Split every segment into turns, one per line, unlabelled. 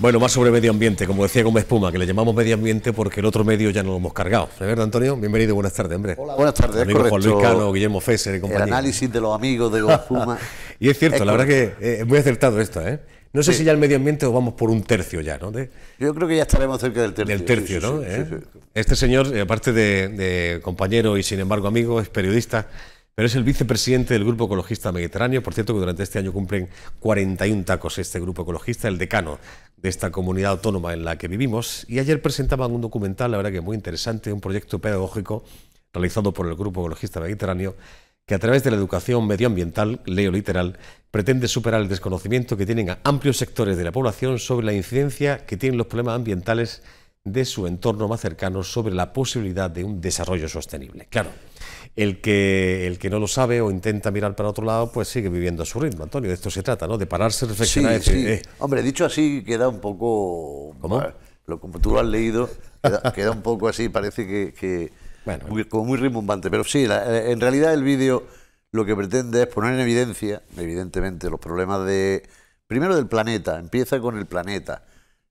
Bueno, más sobre medio ambiente, como decía Gómez Puma, que le llamamos medio ambiente porque el otro medio ya no lo hemos cargado. ¿Es verdad, Antonio? Bienvenido, buenas tardes, hombre. Hola, buenas tardes, amigos Juan Luis Cano, Guillermo Fesser y El
análisis de los amigos de Gómez Puma.
y es cierto, la verdad que eh, es muy acertado esto, ¿eh? No sé si ya el medio ambiente o vamos por un tercio ya, ¿no? Yo creo que ya estaremos cerca del tercio. Del tercio, ¿no? ¿Eh? Este señor, eh, aparte de, de compañero y sin embargo amigo, es periodista pero es el vicepresidente del Grupo Ecologista Mediterráneo. Por cierto, que durante este año cumplen 41 tacos este grupo ecologista, el decano de esta comunidad autónoma en la que vivimos y ayer presentaban un documental, la verdad que muy interesante, un proyecto pedagógico realizado por el Grupo Ecologista Mediterráneo que a través de la educación medioambiental, leo literal, pretende superar el desconocimiento que tienen amplios sectores de la población sobre la incidencia que tienen los problemas ambientales de su entorno más cercano sobre la posibilidad de un desarrollo sostenible. Claro, el que, el que no lo sabe o intenta mirar para otro lado, pues sigue viviendo a su ritmo, Antonio. De esto se trata, ¿no? De pararse, reflexionar eh,
Hombre, dicho así queda un poco... ¿Cómo? Lo, como tú lo has leído, queda, un poco así, parece que... que bueno, muy, como muy rimbombante. Pero sí, eh, en realidad el vídeo lo que pretende es poner en evidencia, evidentemente, los problemas de... Primero del planeta, empieza con el planeta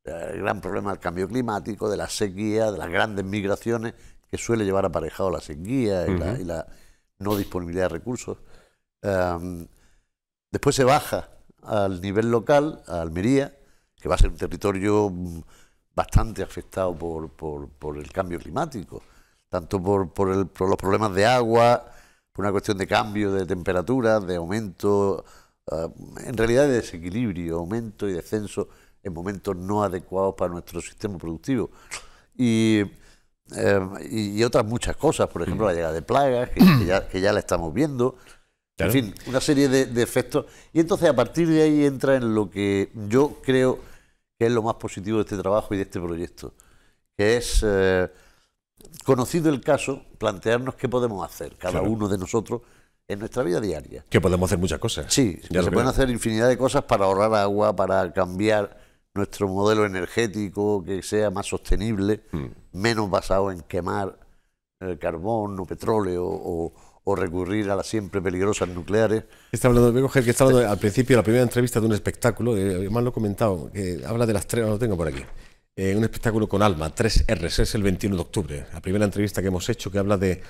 el gran problema del cambio climático, de la sequía, de las grandes migraciones que suele llevar aparejado la sequía y, la, no disponibilidad de recursos. Em, después se baja al nivel local, a Almería, que va a ser un territorio mm, bastante afectado por, el cambio climático, tanto por, los problemas de agua, por una cuestión de cambio de temperatura, de aumento, eh, en realidad de desequilibrio, aumento y descenso en momentos no adecuados para nuestro sistema productivo. Eh, y, otras muchas cosas, por ejemplo, la llegada de plagas, que, ya, la estamos viendo. En fin, una serie de, efectos. Y entonces a partir de ahí entra en lo que yo creo que es lo más positivo de este trabajo y de este proyecto, que es, eh, conocido el caso, plantearnos qué podemos hacer cada uno de nosotros en nuestra vida diaria.
Que podemos hacer muchas cosas. Sí, que se pueden hacer
infinidad de cosas para ahorrar agua, para cambiar nuestro modelo energético que sea más sostenible, mm. menos basado en quemar eh, carbón o petróleo o,
recurrir a las siempre peligrosas nucleares. Está hablando, que estaba hablando al principio, de la primera entrevista de un espectáculo, eh, lo he comentado, que habla de las tres, no lo tengo por aquí. Eh, un espectáculo con alma, Tres r es el 21 de octubre, la primera entrevista que hemos hecho que habla de,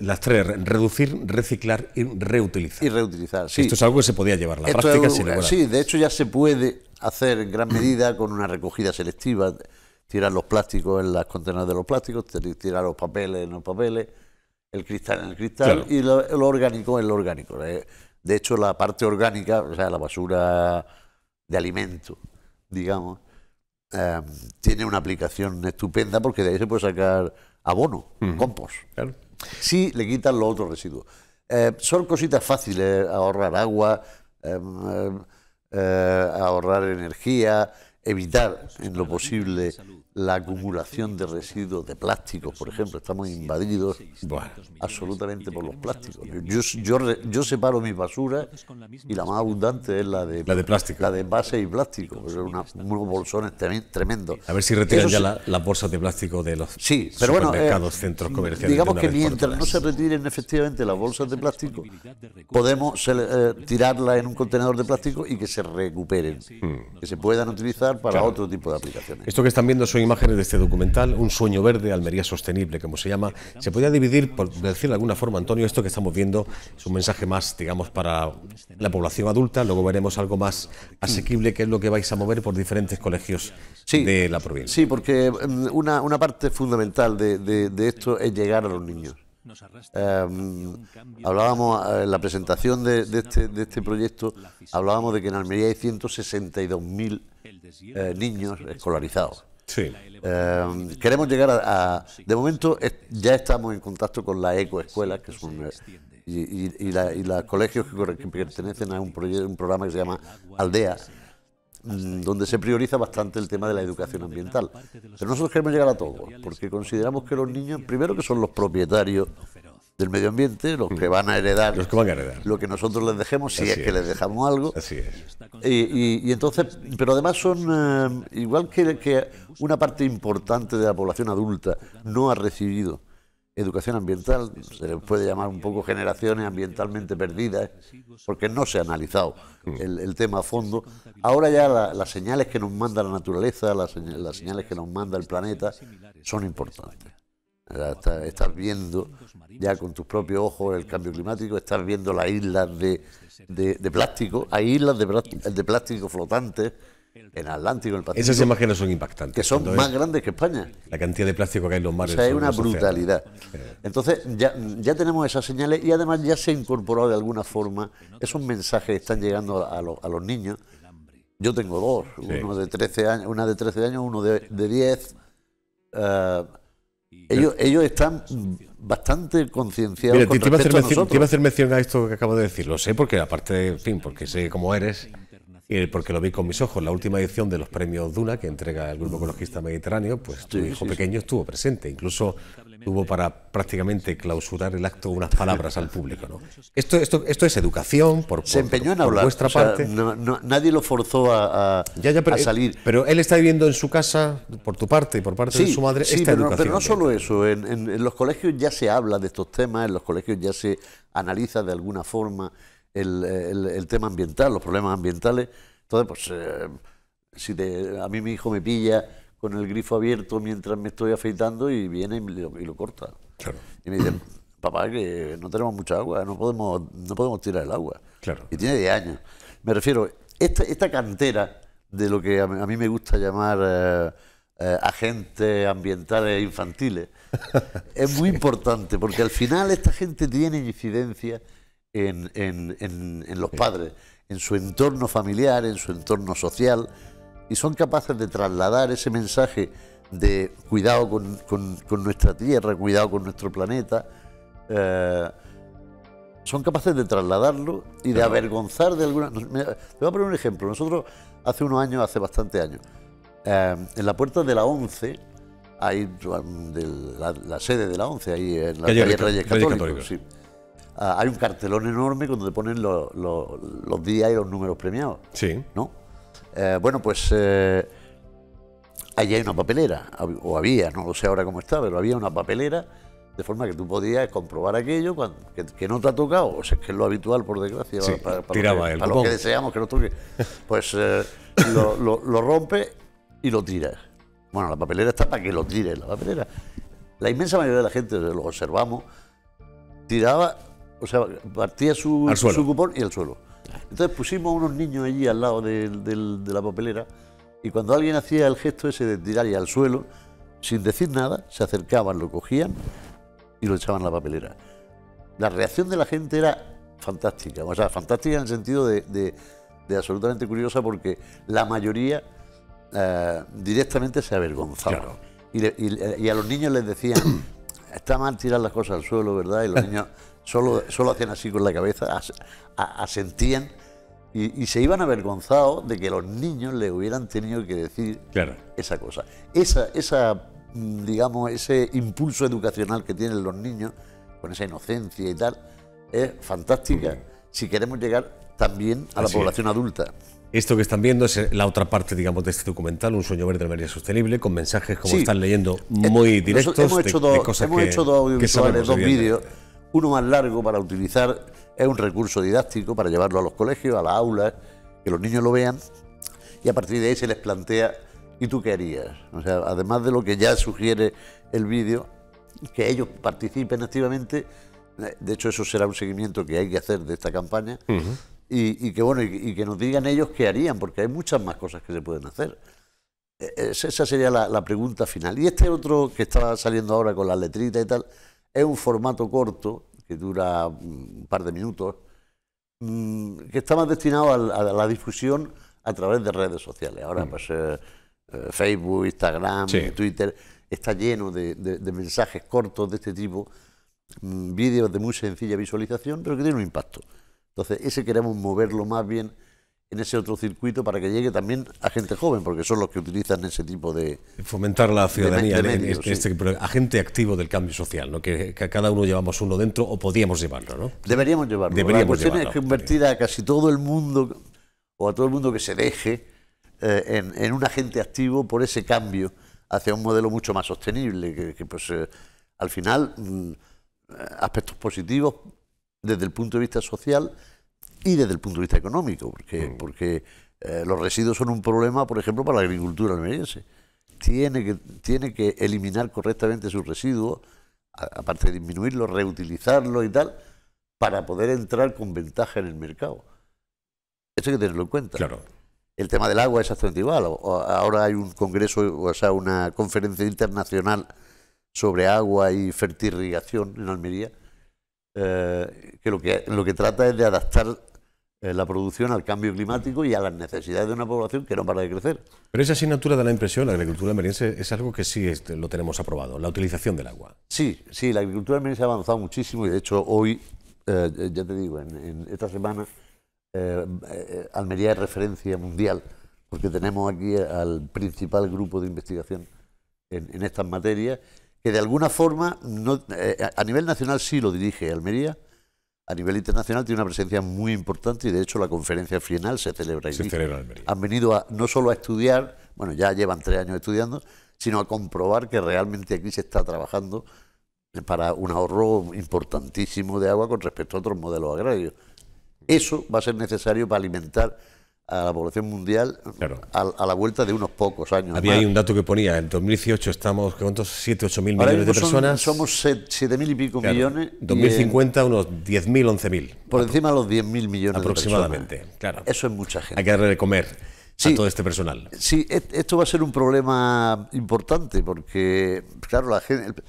las tres reducir, reciclar y reutilizar. Y reutilizar, sí. Esto es algo que se podía llevar la Esto práctica. Es sí,
de hecho ya se puede hacer en gran medida con una recogida selectiva, tirar los plásticos en las contenedores de los plásticos, tirar los papeles en los papeles, el cristal en el cristal y lo, orgánico en lo orgánico. Eh. De hecho, la parte orgánica, o sea, la basura de alimento, digamos, em, tiene una aplicación estupenda porque de ahí se puede sacar abono, compost. Claro. Si le quitan los otros residuos. Eh, son cositas fáciles, ahorrar agua, em, em, eh, ahorrar energía, evitar en lo posible la acumulación de residuos de plástico, por ejemplo. Estamos invadidos absolutamente por los plásticos. Yo, separo mis basuras y la más abundante es la de, la de plástico. La de envase y plástico. Son unos bolsones tremendos. A ver si retiran ya las
la bolsas de plástico de los sí, eh, centros comerciales. Digamos que mientras no
se retiren efectivamente las bolsas de plástico, podemos eh, tirarlas en un contenedor de plástico y que se recuperen, que se puedan utilizar para otro tipo de aplicaciones.
Esto que están viendo son imágenes de este documental, Un sueño verde, Almería Sostenible, como se llama. Se podría dividir, por decirlo de alguna forma, Antonio, esto que estamos viendo es un mensaje más, digamos, para la población adulta, luego veremos algo más asequible, que es lo que vais a mover por diferentes colegios de la provincia.
Sí, porque mm, una, parte fundamental de esto es llegar a los niños. Eh, hablábamos eh, en la presentación de, este, este proyecto, hablábamos de que en Almería hay 162.000 eh, niños escolarizados. Sí. queremos llegar a, De momento ya estamos en contacto con la ecoescuelas, que son... y, y, los colegios que, pertenecen a un, proyecto, un programa que se llama Aldea, Mm, donde se prioriza bastante el tema de la educación ambiental. Pero nosotros queremos llegar a todos, porque consideramos que los niños, primero que son los propietarios del medio ambiente, los que van a heredar, lo que nosotros les dejemos, si es, que les dejamos algo. Así es. Y, entonces, pero además son, eh, igual que una parte importante de la población adulta no ha recibido educación ambiental, se le puede llamar un poco generaciones ambientalmente perdidas, ¿eh? porque no se ha analizado el, tema a fondo. Ahora ya las señales que nos manda la naturaleza, las, señales que nos manda el planeta, son importantes. Estás, viendo ya con tus propios ojos el cambio climático, estás viendo las islas de, plástico, hay islas de, de plástico flotantes en Atlántico, el Pacífico. Esas
imágenes son impactantes. Que son más
grandes que España.
La cantidad de plástico que hay en los mares. O sea, es una brutalidad. Eh.
Entonces, ya, ya, tenemos esas señales y además ya se ha incorporado de alguna forma esos mensajes que están llegando a, a los niños. Yo tengo dos, uno de 13 años, una de 13 años, uno de, 10. Eh, ellos, ellos están bastante concienciados.
Mira, a hacer mención, a esto que acabo de decir, lo sé porque aparte, fin, porque sé cómo eres porque lo vi con mis ojos. La última edición de los premios Duna que entrega el Grupo Ecologista Mediterráneo, pues tu hijo pequeño estuvo presente, incluso tuvo para prácticamente clausurar el acto unas palabras al público. Esto, esto, esto es educación por, Se empeñó en hablar. vuestra parte.
nadie lo forzó a, eh, salir.
Pero él está viviendo en su casa, por tu parte y por parte de su madre, esta pero, educación. pero no solo
eso, en los colegios ya se habla de estos temas, en los colegios ya se analiza de alguna forma el, tema ambiental, los problemas ambientales. Entonces, pues, eh, si a mí mi hijo me pilla con el grifo abierto mientras me estoy afeitando y viene y lo, corta. Claro. Y me dice... papá, que no tenemos mucha agua, no podemos, no podemos tirar el agua. Claro. Y tiene 10 años. Me refiero, esta, esta cantera de lo que a mí, me gusta llamar eh, eh, agentes ambientales infantiles es muy importante, porque al final esta gente tiene incidencia en, en, en, los padres, en su entorno familiar, en su entorno social, y son capaces de trasladar ese mensaje de cuidado con, con, nuestra tierra, cuidado con nuestro planeta, eh, son capaces de trasladarlo y de avergonzar de alguna... te voy a poner un ejemplo. Nosotros hace unos años, hace bastante años, eh, en la puerta de la 11, ahí, um, la, sede de la 11, ahí en la calle, Reyes, Católicos, Sí Ah, hay un cartelón enorme cuando te ponen los días y los números premiados. Sí. ¿No? Eh, bueno, pues eh, allí hay una papelera, o había, no lo sé ahora cómo está, pero había una papelera, de forma que tú podías comprobar aquello que, no te ha tocado, o sea, que es lo habitual, por desgracia, sí, para, lo que, deseamos que no toque. Pues eh, lo, lo rompes y lo tiras. Bueno, la papelera está para que lo tires, la papelera. La inmensa mayoría de la gente, lo observamos, tiraba o sea, partía su, su cupón y al suelo. Entonces pusimos unos niños allí al lado de, la papelera y cuando alguien hacía el gesto ese de tirar y al suelo, sin decir nada, se acercaban, lo cogían y lo echaban a la papelera. La reacción de la gente era fantástica, o sea, fantástica en el sentido de, absolutamente curiosa porque la mayoría eh, directamente se avergonzaba. Y, eh, y, a los niños les decían, está mal tirar las cosas al suelo, ¿verdad? Y los niños Solo, solo hacían así con la cabeza, asentían y, se iban avergonzados de que los niños le hubieran tenido que decir esa cosa. Esa, esa, mm, digamos, ese impulso educacional que tienen los niños, con esa inocencia y tal, es fantástica si queremos llegar también a la población adulta.
Esto que están viendo es eh, la otra parte, digamos, de este documental, Un sueño verde de María Sostenible, con mensajes, como están leyendo, muy directos. Hemos hecho dos dos vídeos uno más largo para utilizar,
es un recurso didáctico para llevarlo a los colegios, a las aulas, que los niños lo vean, y a partir de ahí se les plantea, ¿y tú qué harías? O sea, además de lo que ya sugiere el vídeo, que ellos participen activamente, de hecho eso será un seguimiento que hay que hacer de esta campaña, y, que bueno, y, que nos digan ellos qué harían, porque hay muchas más cosas que se pueden hacer. E, esa sería la, pregunta final. Y este otro que estaba saliendo ahora con las letritas y tal, es un formato corto, que dura un par de minutos, mm, que está más destinado a, la difusión a través de redes sociales. Ahora, mm. pues eh, eh, Facebook, Instagram, Twitter, está lleno de, de, mensajes cortos de este tipo, mm, vídeos de muy sencilla visualización, pero que tienen un impacto. Entonces, ese queremos moverlo más bien en ese otro circuito para que llegue
también a gente joven, porque son los que utilizan ese tipo de... Fomentar la ciudadanía, este, este agente activo del cambio social, ¿no? que, cada uno llevamos uno dentro o podíamos llevarlo. ¿no?
Deberíamos llevarlo. la cuestión convertir a casi todo el mundo o a todo el mundo que se deje eh, en, un agente activo por ese cambio hacia un modelo mucho más sostenible, que, pues eh, al final mm, eh, aspectos positivos desde el punto de vista social y desde el punto de vista económico, porque, mm. porque eh, los residuos son un problema, por ejemplo, para la agricultura almeriense. Tiene que, tiene que eliminar correctamente sus residuos, aparte de disminuirlos, reutilizarlos y tal, para poder entrar con ventaja en el mercado. Eso hay que tenerlo en cuenta. Claro. El tema del agua es exactamente igual. Ahora hay un congreso, o sea, una conferencia internacional sobre agua y fertilización en Almería, eh, que, lo que lo que trata es de adaptar eh, la producción al cambio climático y a las necesidades de una población
que no para de crecer. Pero esa asignatura de la impresión, la agricultura almeriense, es algo que sí lo tenemos aprobado, la utilización del agua.
Sí, sí, la agricultura almeriense ha avanzado muchísimo y de hecho hoy, eh, eh, ya te digo, en, esta semana Almería es referencia mundial porque tenemos aquí al principal grupo de investigación en, estas materias que de alguna forma, a nivel nacional sí lo dirige Almería, a nivel internacional tiene una presencia muy importante y de hecho la conferencia final se celebra se celebra Han venido no solo a estudiar, bueno, ya llevan tres años estudiando, sino a comprobar que realmente aquí se está trabajando para un ahorro importantísimo de agua con respecto a otros modelos agrarios. Eso va a ser necesario para alimentar a la población mundial a, la vuelta de unos pocos años. Había ahí un
dato que ponía, en 2018 estamos, ¿cuántos? 7, 8 mil millones de personas.
somos 7 mil y pico millones millones. 2050
unos 10 mil, 11 mil. Por encima de los 10 mil millones. Aproximadamente, de
personas. claro. Eso es mucha gente. Hay
que darle de comer a todo este personal.
Sí, e-, esto va a ser un problema importante porque, claro, la gente...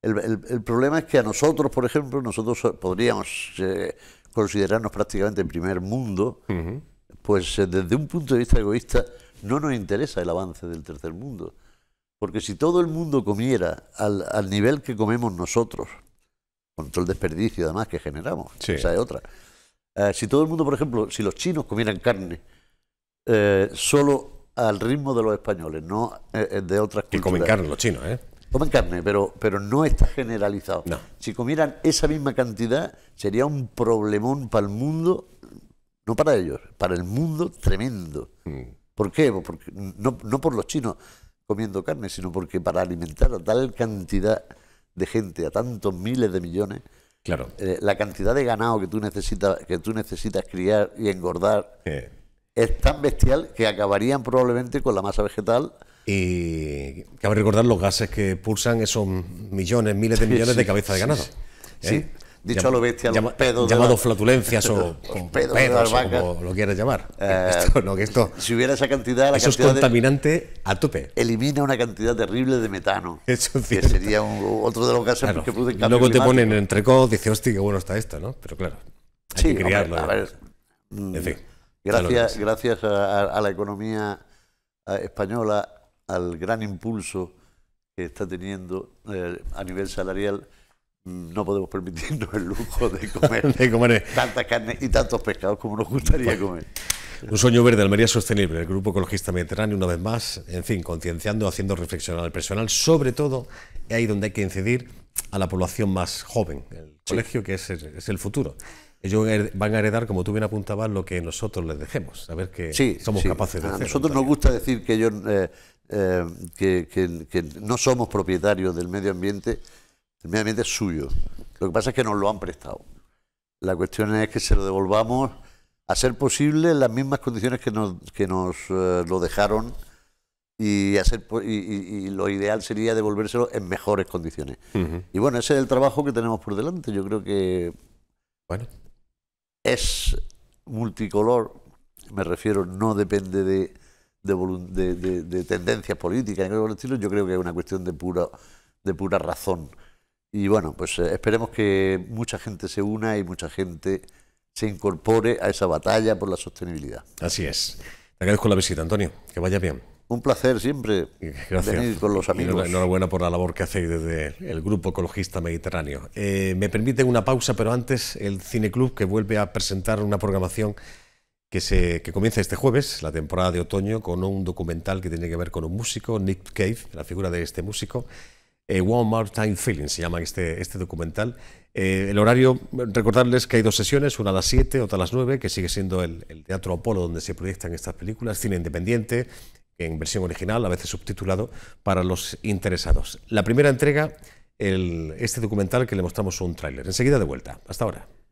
El, problema es que a nosotros, por ejemplo, nosotros podríamos eh, considerarnos prácticamente el primer mundo, pues eh, desde un punto de vista egoísta no nos interesa el avance del tercer mundo. Porque si todo el mundo comiera al, nivel que comemos nosotros, con todo el desperdicio además que generamos, esa es otra. Eh, si todo el mundo, por ejemplo, si los chinos comieran carne eh, solo al ritmo de los españoles, no de otras culturas. Que comen carne los chinos, ¿eh? Comen carne, pero, pero no está generalizado. Si comieran esa misma cantidad, sería un problemón para el mundo no para ellos, para el mundo tremendo. Mm. ¿Por qué? Porque, no, por los chinos comiendo carne, sino porque para alimentar a tal cantidad de gente, a tantos miles de millones, claro. Eh, la cantidad de ganado que tú necesitas, que tú necesitas criar y engordar es tan bestial que acabarían probablemente con la masa vegetal.
Y cabe recordar los gases que pulsan esos millones, miles de millones de cabezas de ganado. Sí, ¿eh? dicho a lo bestia, los pedos. Llamado flatulencias o pedos, o lo quieras llamar. Eh, no, que esto,
si hubiera esa cantidad. La eso es contaminante a tope. Elimina una cantidad terrible de metano.
Eso Que
sería otro de los gases claro, que producen cambio Luego te ponen entre
entreco, dice hostia, qué bueno está esto, ¿no? Pero claro. Hay que criarlo, mm, En fin. Gracias,
gracias a, la economía eh, española, al gran impulso que está teniendo eh, a nivel salarial no podemos permitirnos el lujo de comer, de comer. tantas carnes y tantos pescados como nos gustaría comer.
Un sueño verde, Almería Sostenible, el Grupo Ecologista Mediterráneo, una vez más, en fin, concienciando, haciendo reflexionar al personal, sobre todo ahí donde hay que incidir a la población más joven, el colegio que es, el futuro ellos van a heredar, como tú bien apuntabas, lo que nosotros les dejemos, a ver que somos capaces de hacer. nosotros
nos gusta decir que, ellos, eh, eh, que, no somos propietarios del medio ambiente, el medio ambiente es suyo. Lo que pasa es que nos lo han prestado. La cuestión es que se lo devolvamos a ser posible en las mismas condiciones que nos, que nos eh, lo dejaron y, hacer, y, lo ideal sería devolvérselo en mejores condiciones. Y bueno, ese es el trabajo que tenemos por delante. Yo creo que es multicolor, me refiero, no depende de, de, de, de tendencias políticas, yo creo que es una cuestión de pura, de pura razón. Y bueno, pues eh, esperemos que mucha gente se una y mucha gente se incorpore a esa batalla por la sostenibilidad.
Así es. Te agradezco la visita, Antonio. Que vaya bien. Un placer siempre Gracias. venir con los amigos. Enhorabuena por la labor que hacéis desde el Grupo Ecologista Mediterráneo. Eh, me permiten una pausa, pero antes el Cineclub que vuelve a presentar una programación que, se, que comienza este jueves, la temporada de otoño, con un documental que tiene que ver con un músico, Nick Cave, la figura de este músico, eh, One More Time Feeling se llama este, este documental. Eh, el horario, recordarles que hay dos sesiones, una a las 7, otra a las 9, que sigue siendo el, Teatro Apolo donde se proyectan estas películas, cine independiente, en versión original, a veces subtitulado, para los interesados. La primera entrega, este documental que le mostramos un tráiler. Enseguida de vuelta. Hasta ahora.